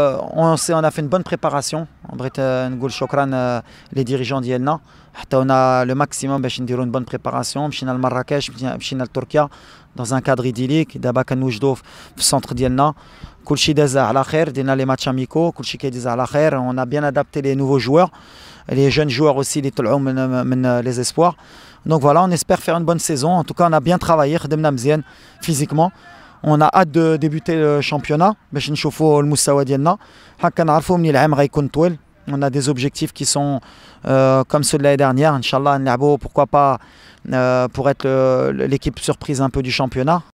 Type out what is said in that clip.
Euh, on, on, a fait une bonne préparation. Euh, les dirigeants d'Yelna. On a le maximum pour ben, faire une bonne préparation. On a Marrakech, on a le Turquie, dans un cadre idyllique. D'abord, on a le centre d'Yelna. les matchs amicaux, On a bien adapté les nouveaux joueurs. Les jeunes joueurs aussi, les euh, les espoirs. Donc voilà, on espère faire une bonne saison. En tout cas, on a bien travaillé, physiquement. On a hâte de débuter le championnat. On a des objectifs qui sont euh, comme ceux de l'année dernière. Inch'Allah, pourquoi pas euh, pour être euh, l'équipe surprise un peu du championnat.